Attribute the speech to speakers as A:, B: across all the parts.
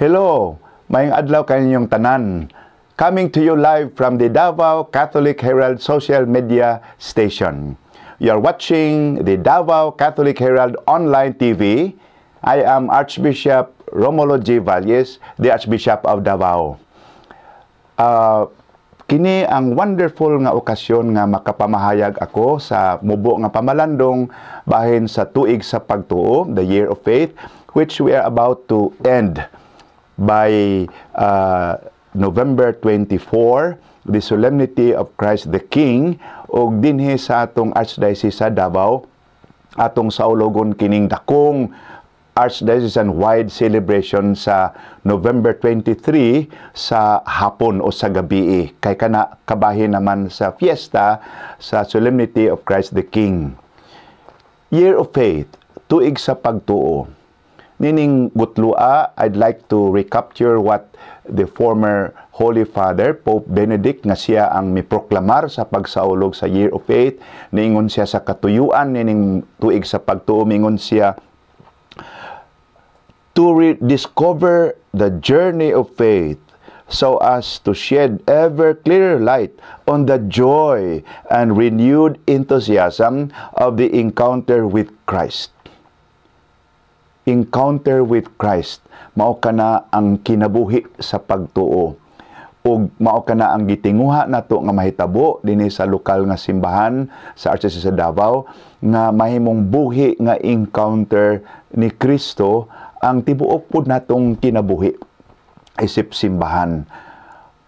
A: Hello, mayong adlaw kaninyong tanan. Coming to you live from the Davao Catholic Herald social media station. You are watching the Davao Catholic Herald online TV. I am Archbishop Romulo J. Valles, the Archbishop of Davao. Uh, kini ang wonderful nga okasyon nga makapamahayag ako sa mubo nga pamalandong bahin sa tuig sa pagtuo, the year of faith, which we are about to end by uh, November 24, the Solemnity of Christ the King, og dinhi sa atong Archdiocese sa Davao, atong saulogon kining dakong Archdiocesan-wide celebration sa November 23 sa hapon o sa gabi. Kay kana kabahin naman sa fiesta sa Solemnity of Christ the King. Year of Faith, tuig sa pagtuo Nining Gutlua, I'd like to recapture what the former Holy Father, Pope Benedict, nga siya ang miproklamar sa pagsaulog sa Year of Faith. Ningon siya sa katuyuan, nining tuig sa pagtuo, mingon siya to rediscover the journey of faith so as to shed ever clearer light on the joy and renewed enthusiasm of the encounter with Christ encounter with Christ mao kana ang kinabuhi sa pagtuo ug mao kana ang gitinguha nato nga mahitabo dinhi sa lokal nga simbahan sa Archdiocese sa Davao nga mahimong buhi nga encounter ni Kristo ang tibuok pud natong kinabuhi isip simbahan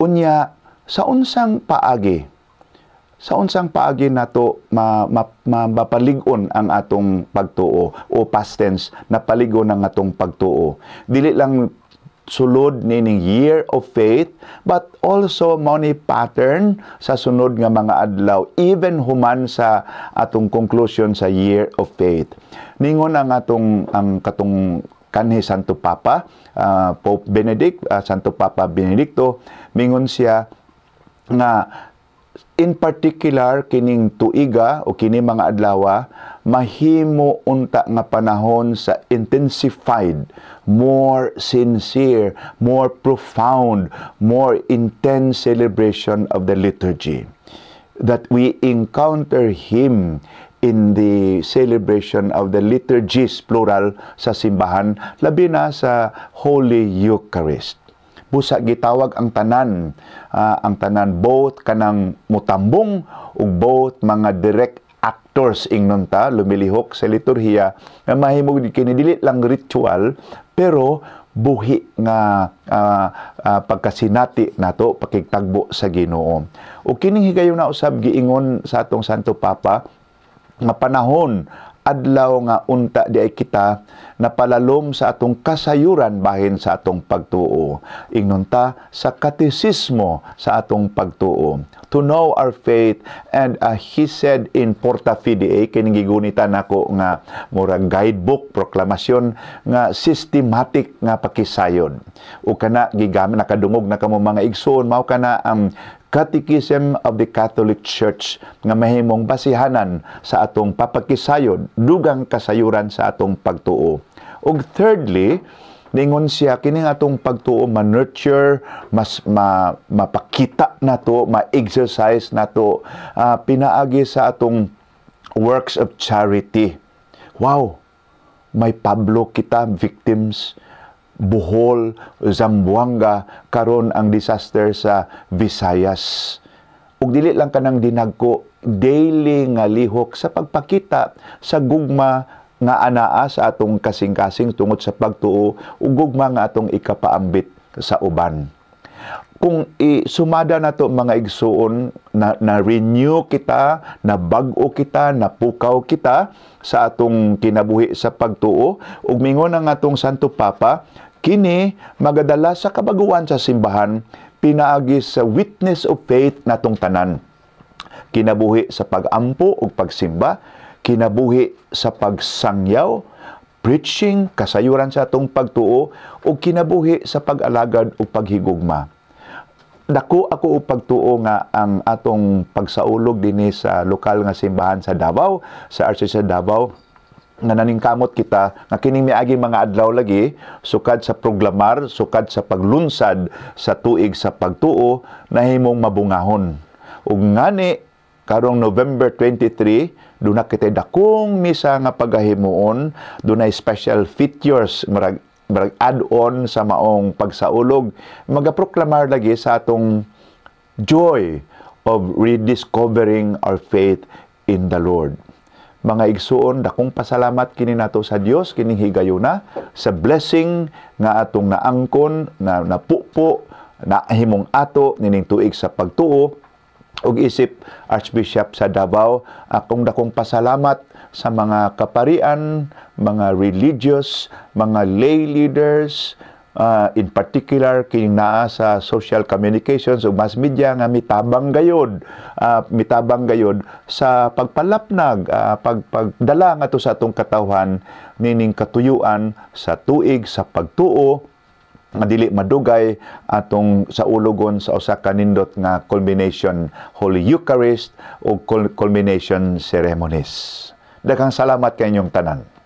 A: unya sa unsang paagi sa unsang paagi nato ma, ma, ma, mapaligon ang atong pagtuo o past tense na paligon ang atong pagtuo dili lang sulod nining year of faith but also money pattern sa sunod nga mga adlaw even human sa atong conclusion sa year of faith ningon ang atong ang katong kanhi Santo Papa uh, Pope Benedict uh, Santo Papa Benedicto mingon siya nga in particular kining tuiga o kini mga adlaw mahimo unta nga panahon sa intensified more sincere more profound more intense celebration of the liturgy that we encounter him in the celebration of the liturgies plural sa simbahan labi na sa Holy Eucharist busa gitawag ang tanan uh, ang tanan both kanang mutambong ug both mga direct actors ingnon ta lumilihok sa liturhiya nga mahimog kini dili lang ritual pero buhi nga uh, uh, pagkasinati nato pakigtagbo sa Ginoo ug kining higayon na usab giingon sa atong Santo Papa nga panahon adlaw nga unta di ay kita napalalom sa atong kasayuran bahin sa atong pagtuo. Ingnon sa katisismo sa atong pagtuo. To know our faith and uh, he said in Porta Fidei, kinigigunitan ako nga mura guidebook, proklamasyon nga systematic nga pakisayon. O kana gigamit nakadungog na kamo mga igsoon, mao kana ang um, Catechism of the Catholic Church nga mahimong basihanan sa atong papakisayod, dugang kasayuran sa atong pagtuo. Ug thirdly, ningon siya kining atong pagtuo ma-nurture, mas ma, mapakita nato, ma-exercise nato uh, ah, pinaagi sa atong works of charity. Wow, may Pablo kita victims Bohol, Zamboanga, karon ang disaster sa Visayas. Ug dili lang kanang dinagko daily nga lihok sa pagpakita sa gugma nga anaa sa atong kasing-kasing tungod sa pagtuo ug gugma nga atong ikapaambit sa uban kung isumada na to mga igsuon na, na renew kita, na bag-o kita, na pukaw kita sa atong kinabuhi sa pagtuo ug mingon ang atong Santo Papa Kini, magadala sa kabaguan sa simbahan, pinaagi sa witness of faith na tong tanan. Kinabuhi sa pagampo o pagsimba, kinabuhi sa pagsangyaw, preaching, kasayuran sa atong pagtuo, o kinabuhi sa pag-alagad o paghigugma. Dako ako o pagtuo nga ang atong pagsaulog dinhi sa lokal nga simbahan sa Davao, sa Archdiocese Davao, nga naningkamot kita nga kining miagi mga adlaw lagi sukad sa programar sukad sa paglunsad sa tuig sa pagtuo nahimong mabungahon ug ngani karong November 23 duna kita dakong misa nga pagahimuon dunay special features marag marag add-on sa maong pagsaulog magaproklamar lagi sa atong joy of rediscovering our faith in the Lord mga igsuon dakong pasalamat kini nato sa Dios kining higayuna sa blessing nga atong naangkon na napupo na himong ato nining tuig sa pagtuo ug isip Archbishop sa Davao akong dakong pasalamat sa mga kaparian, mga religious, mga lay leaders, uh, in particular kining naa sa social communications ug mass media nga mitabang gayod uh, ah, mitabang gayod sa pagpalapnag uh, pag pagdala nga sa atong katawhan nining katuyuan sa tuig sa pagtuo nga dili madugay atong sa ulogon sa usa ka nindot nga culmination Holy Eucharist o culmination ceremonies. Daghang salamat kay inyong tanan.